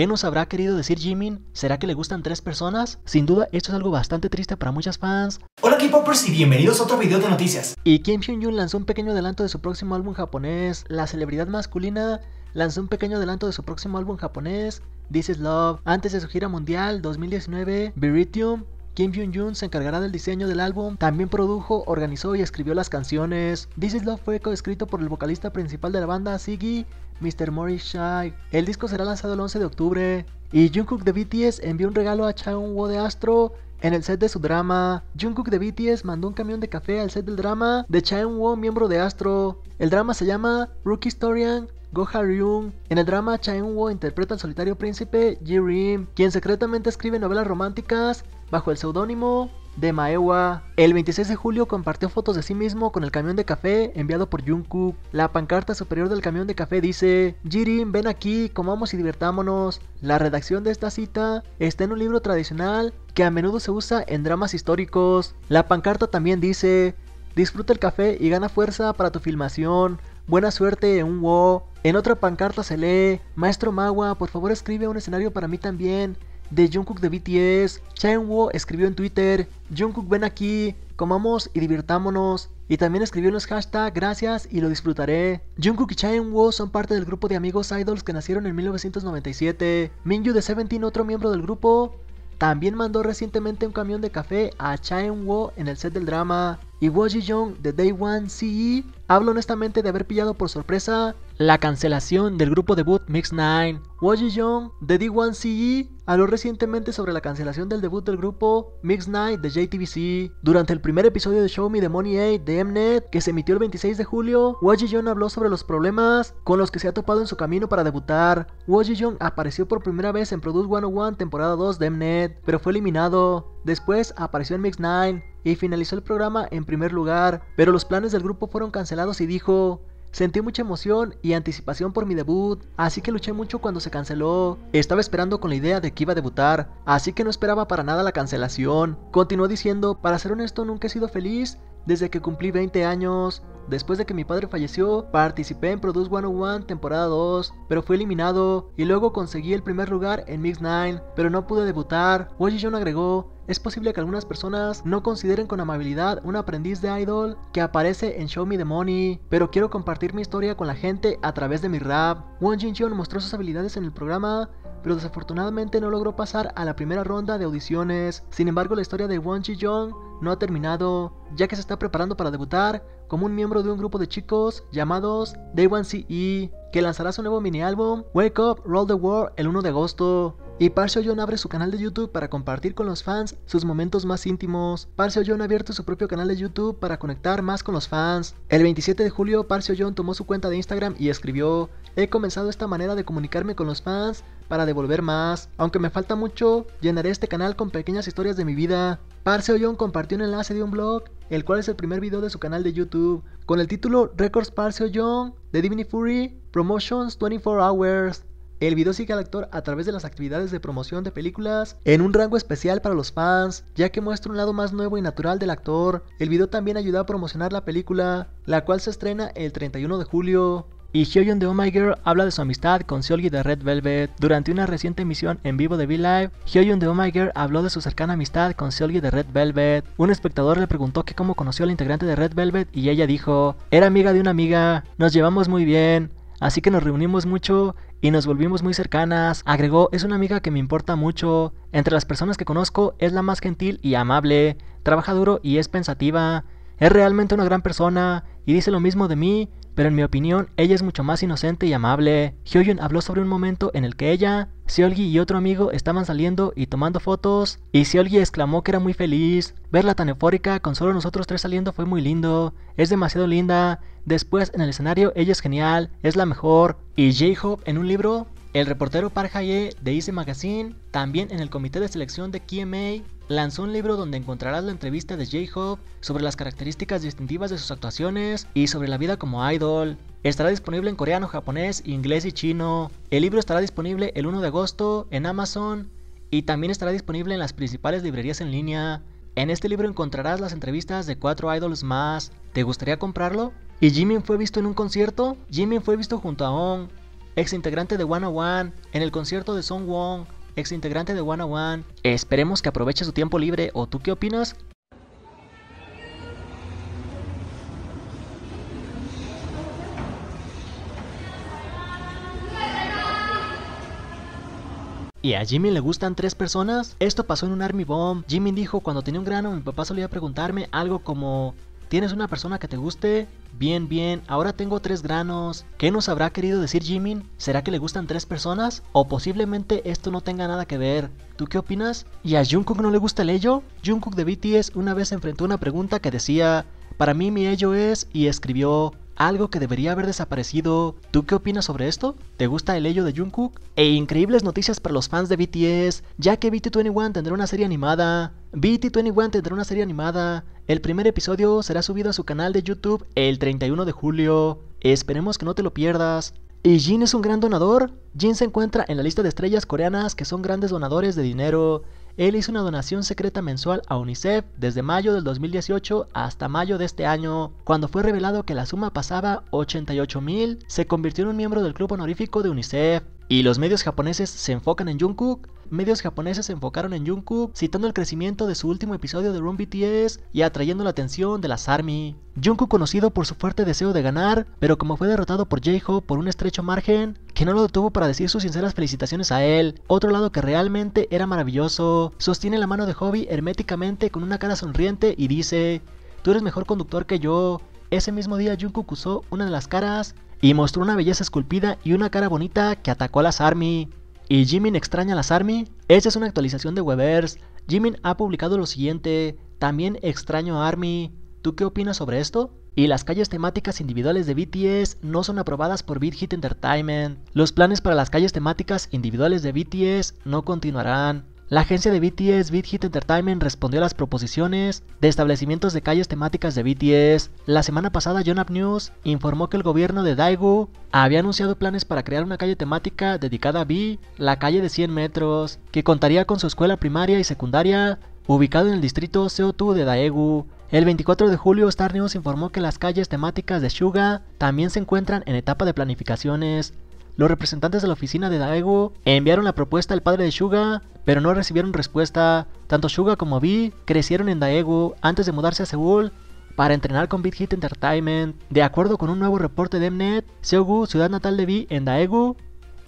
¿Qué nos habrá querido decir Jimin? ¿Será que le gustan tres personas? Sin duda, esto es algo bastante triste para muchas fans. Hola K-Popers y bienvenidos a otro video de noticias. Y Kim Hyun-jun lanzó un pequeño adelanto de su próximo álbum japonés. La celebridad masculina lanzó un pequeño adelanto de su próximo álbum japonés, This Is Love. Antes de su gira mundial 2019, Viritium, Kim Hyun-jun se encargará del diseño del álbum, también produjo, organizó y escribió las canciones. This Is Love fue coescrito por el vocalista principal de la banda, Siggy, Mr. Morishai. El disco será lanzado el 11 de octubre. Y Jungkook de BTS envió un regalo a Chaeung Wo de Astro en el set de su drama, Jungkook de BTS mandó un camión de café al set del drama de Chaeung miembro de Astro. El drama se llama Rookie Historian goha Ryung. En el drama, Chaeung interpreta al solitario príncipe Ji Rim, quien secretamente escribe novelas románticas bajo el seudónimo de Maewa. El 26 de julio compartió fotos de sí mismo con el camión de café enviado por Jungkook. La pancarta superior del camión de café dice: Jirin, ven aquí, comamos y divertámonos La redacción de esta cita está en un libro tradicional que a menudo se usa en dramas históricos. La pancarta también dice: Disfruta el café y gana fuerza para tu filmación. Buena suerte, en un wo. En otra pancarta se lee, Maestro Magua, por favor escribe un escenario para mí también de Jungkook de BTS, Chenwo escribió en Twitter, Jungkook ven aquí, comamos y divirtámonos. Y también escribió en los hashtags gracias y lo disfrutaré. Jungkook y Eun-Woo son parte del grupo de amigos idols que nacieron en 1997. Minju de Seventeen, otro miembro del grupo, también mandó recientemente un camión de café a Eun-Woo en el set del drama. Y Woo ji de Day One CE Hablo honestamente de haber pillado por sorpresa la cancelación del grupo debut Mix9. Woji Young de D1CE habló e, recientemente sobre la cancelación del debut del grupo Mix9 de JTBC. Durante el primer episodio de Show Me the Money 8 de Mnet, que se emitió el 26 de julio, Woji Young habló sobre los problemas con los que se ha topado en su camino para debutar. Woji Young apareció por primera vez en Produce 101 temporada 2 de Mnet, pero fue eliminado. Después apareció en Mix9 y finalizó el programa en primer lugar, pero los planes del grupo fueron cancelados y dijo, Sentí mucha emoción y anticipación por mi debut, así que luché mucho cuando se canceló. Estaba esperando con la idea de que iba a debutar, así que no esperaba para nada la cancelación. Continuó diciendo, para ser honesto nunca he sido feliz desde que cumplí 20 años. Después de que mi padre falleció, participé en Produce 101 temporada 2, pero fui eliminado y luego conseguí el primer lugar en Mix 9, pero no pude debutar. Jin Jong agregó, es posible que algunas personas no consideren con amabilidad un aprendiz de idol que aparece en Show Me the Money, pero quiero compartir mi historia con la gente a través de mi rap. Won Jin Jong mostró sus habilidades en el programa, pero desafortunadamente no logró pasar a la primera ronda de audiciones. Sin embargo, la historia de Won Jin Jong no ha terminado, ya que se está preparando para debutar como un miembro de un grupo de chicos llamados Day One CE, que lanzará su nuevo mini álbum Wake Up, Roll the World el 1 de agosto. Y Parcio John abre su canal de YouTube para compartir con los fans sus momentos más íntimos. Parcio John ha abierto su propio canal de YouTube para conectar más con los fans. El 27 de julio, Parcio John tomó su cuenta de Instagram y escribió: He comenzado esta manera de comunicarme con los fans para devolver más. Aunque me falta mucho, llenaré este canal con pequeñas historias de mi vida. Parseo Young compartió un enlace de un blog, el cual es el primer video de su canal de YouTube, con el título Records Parseo Young, de Divinity Fury Promotions 24 Hours. El video sigue al actor a través de las actividades de promoción de películas en un rango especial para los fans, ya que muestra un lado más nuevo y natural del actor. El video también ayuda a promocionar la película, la cual se estrena el 31 de julio y Hyojun de Oh My Girl habla de su amistad con Seolgi de Red Velvet. Durante una reciente emisión en vivo de V-Live, Hyojun de Oh My Girl habló de su cercana amistad con Seolgi de Red Velvet. Un espectador le preguntó que cómo conoció al integrante de Red Velvet y ella dijo, era amiga de una amiga, nos llevamos muy bien, así que nos reunimos mucho y nos volvimos muy cercanas. Agregó, es una amiga que me importa mucho, entre las personas que conozco es la más gentil y amable, trabaja duro y es pensativa, es realmente una gran persona y dice lo mismo de mí pero en mi opinión ella es mucho más inocente y amable. Hyojun habló sobre un momento en el que ella, Seolgi y otro amigo estaban saliendo y tomando fotos, y Seolgi exclamó que era muy feliz. Verla tan eufórica con solo nosotros tres saliendo fue muy lindo, es demasiado linda. Después en el escenario ella es genial, es la mejor. Y J-Hope en un libro el reportero Park de Easy Magazine, también en el comité de selección de KMA, lanzó un libro donde encontrarás la entrevista de J-Hope sobre las características distintivas de sus actuaciones y sobre la vida como idol. Estará disponible en coreano, japonés, inglés y chino. El libro estará disponible el 1 de agosto en Amazon y también estará disponible en las principales librerías en línea. En este libro encontrarás las entrevistas de cuatro idols más. ¿Te gustaría comprarlo? ¿Y Jimin fue visto en un concierto? Jimin fue visto junto a Ong, ex integrante de One One, en el concierto de Song Wong, ex integrante de One One. Esperemos que aproveche su tiempo libre, ¿o tú qué opinas? ¿Y a Jimmy le gustan tres personas? Esto pasó en un Army Bomb. Jimmy dijo cuando tenía un grano mi papá solía preguntarme algo como ¿Tienes una persona que te guste? Bien, bien, ahora tengo tres granos. ¿Qué nos habrá querido decir Jimin? ¿Será que le gustan tres personas? ¿O posiblemente esto no tenga nada que ver? ¿Tú qué opinas? ¿Y a Jungkook no le gusta el ello? Jungkook de BTS una vez enfrentó una pregunta que decía, para mí mi ello es, y escribió, algo que debería haber desaparecido. ¿Tú qué opinas sobre esto? ¿Te gusta el ello de Jungkook? E increíbles noticias para los fans de BTS, ya que BT21 tendrá una serie animada. BT21 tendrá una serie animada. El primer episodio será subido a su canal de YouTube el 31 de julio. Esperemos que no te lo pierdas. Y Jin es un gran donador. Jin se encuentra en la lista de estrellas coreanas que son grandes donadores de dinero. Él hizo una donación secreta mensual a UNICEF desde mayo del 2018 hasta mayo de este año, cuando fue revelado que la suma pasaba 88.000. mil, se convirtió en un miembro del club honorífico de UNICEF. Y los medios japoneses se enfocan en Jungkook medios japoneses se enfocaron en Jungkook, citando el crecimiento de su último episodio de Run BTS y atrayendo la atención de las ARMY. Jungkook conocido por su fuerte deseo de ganar, pero como fue derrotado por j por un estrecho margen, que no lo detuvo para decir sus sinceras felicitaciones a él. Otro lado que realmente era maravilloso, sostiene la mano de Hobby herméticamente con una cara sonriente y dice, tú eres mejor conductor que yo. Ese mismo día Jungkook usó una de las caras y mostró una belleza esculpida y una cara bonita que atacó a las ARMY y Jimin extraña las ARMY? Esa es una actualización de Weverse. Jimin ha publicado lo siguiente, también extraño a ARMY. ¿Tú qué opinas sobre esto? Y las calles temáticas individuales de BTS no son aprobadas por BitHit Hit Entertainment. Los planes para las calles temáticas individuales de BTS no continuarán. La agencia de BTS Beat Hit Entertainment respondió a las proposiciones de establecimientos de calles temáticas de BTS. La semana pasada, Yonhap News informó que el gobierno de Daegu había anunciado planes para crear una calle temática dedicada a B, la calle de 100 metros, que contaría con su escuela primaria y secundaria, ubicado en el distrito CO2 de Daegu. El 24 de julio, Star News informó que las calles temáticas de Suga también se encuentran en etapa de planificaciones. Los representantes de la oficina de Daegu enviaron la propuesta al padre de Suga, pero no recibieron respuesta. Tanto Suga como Vi crecieron en Daegu antes de mudarse a Seúl para entrenar con Big Hit Entertainment. De acuerdo con un nuevo reporte de Mnet, Seogu, ciudad natal de Vi en Daegu,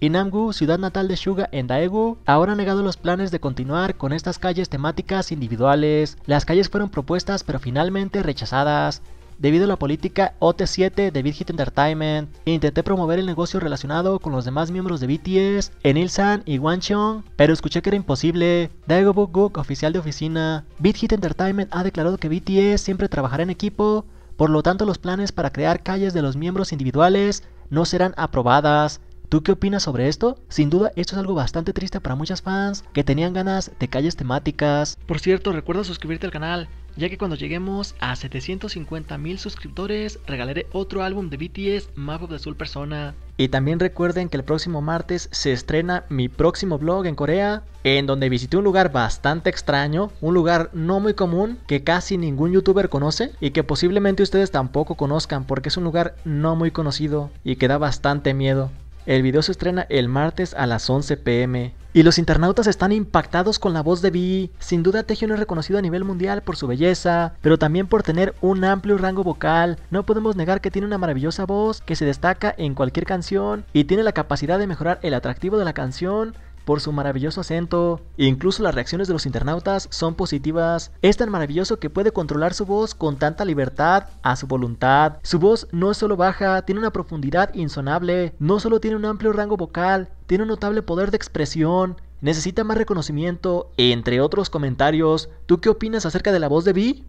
y Namgu, ciudad natal de Suga en Daegu, ahora han negado los planes de continuar con estas calles temáticas individuales. Las calles fueron propuestas pero finalmente rechazadas. Debido a la política OT7 de Big Entertainment, intenté promover el negocio relacionado con los demás miembros de BTS, En San y Wancheon, pero escuché que era imposible. Daegu Book oficial de oficina, BitHit Entertainment ha declarado que BTS siempre trabajará en equipo, por lo tanto los planes para crear calles de los miembros individuales no serán aprobadas. ¿Tú qué opinas sobre esto? Sin duda, esto es algo bastante triste para muchas fans que tenían ganas de calles temáticas. Por cierto, recuerda suscribirte al canal ya que cuando lleguemos a 750 mil suscriptores regalaré otro álbum de BTS, Map of the Persona. Y también recuerden que el próximo martes se estrena mi próximo vlog en Corea, en donde visité un lugar bastante extraño, un lugar no muy común que casi ningún youtuber conoce y que posiblemente ustedes tampoco conozcan porque es un lugar no muy conocido y que da bastante miedo. El video se estrena el martes a las 11 pm. Y los internautas están impactados con la voz de Vi. Sin duda Tejion es reconocido a nivel mundial por su belleza, pero también por tener un amplio rango vocal. No podemos negar que tiene una maravillosa voz que se destaca en cualquier canción y tiene la capacidad de mejorar el atractivo de la canción por su maravilloso acento. Incluso las reacciones de los internautas son positivas. Es tan maravilloso que puede controlar su voz con tanta libertad a su voluntad. Su voz no es solo baja, tiene una profundidad insonable, no solo tiene un amplio rango vocal, tiene un notable poder de expresión, necesita más reconocimiento, entre otros comentarios. ¿Tú qué opinas acerca de la voz de Vi?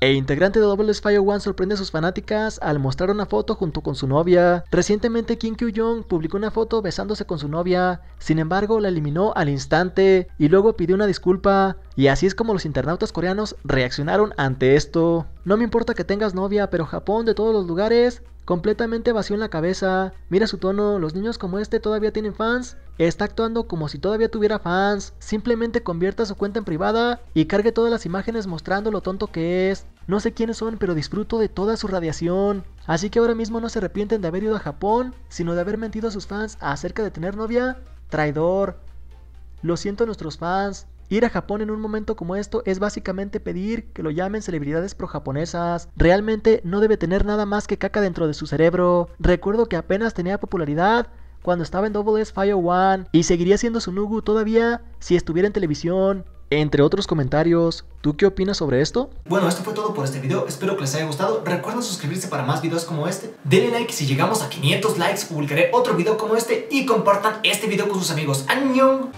E integrante de Double Fire One sorprende a sus fanáticas al mostrar una foto junto con su novia. Recientemente Kim Kyu-jong publicó una foto besándose con su novia, sin embargo la eliminó al instante y luego pidió una disculpa. Y así es como los internautas coreanos reaccionaron ante esto. No me importa que tengas novia, pero Japón de todos los lugares completamente vacío en la cabeza. Mira su tono, los niños como este todavía tienen fans. Está actuando como si todavía tuviera fans. Simplemente convierta su cuenta en privada y cargue todas las imágenes mostrando lo tonto que es. No sé quiénes son, pero disfruto de toda su radiación. Así que ahora mismo no se arrepienten de haber ido a Japón, sino de haber mentido a sus fans acerca de tener novia. Traidor. Lo siento a nuestros fans, Ir a Japón en un momento como esto es básicamente pedir que lo llamen celebridades pro-japonesas. Realmente no debe tener nada más que caca dentro de su cerebro. Recuerdo que apenas tenía popularidad cuando estaba en Double S Fire One y seguiría siendo su todavía si estuviera en televisión. Entre otros comentarios, ¿tú qué opinas sobre esto? Bueno, esto fue todo por este video, espero que les haya gustado. Recuerden suscribirse para más videos como este. Denle like si llegamos a 500 likes, publicaré otro video como este y compartan este video con sus amigos. ¡Añón!